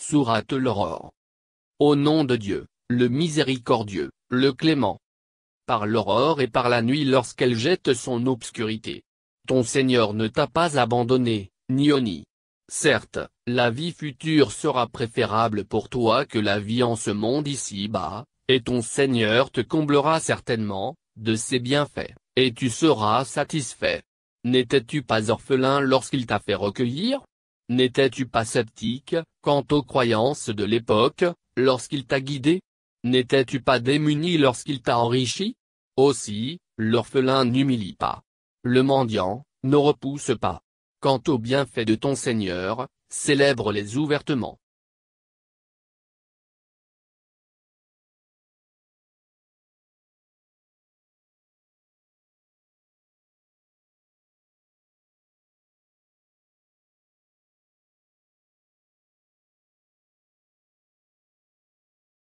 Sourate l'aurore. Au nom de Dieu, le miséricordieux, le clément. Par l'aurore et par la nuit lorsqu'elle jette son obscurité. Ton Seigneur ne t'a pas abandonné, ni oni. Certes, la vie future sera préférable pour toi que la vie en ce monde ici-bas, et ton Seigneur te comblera certainement, de ses bienfaits, et tu seras satisfait. N'étais-tu pas orphelin lorsqu'il t'a fait recueillir N'étais-tu pas sceptique, quant aux croyances de l'époque, lorsqu'il t'a guidé N'étais-tu pas démuni lorsqu'il t'a enrichi Aussi, l'orphelin n'humilie pas. Le mendiant, ne repousse pas. Quant aux bienfaits de ton Seigneur, célèbre-les ouvertement.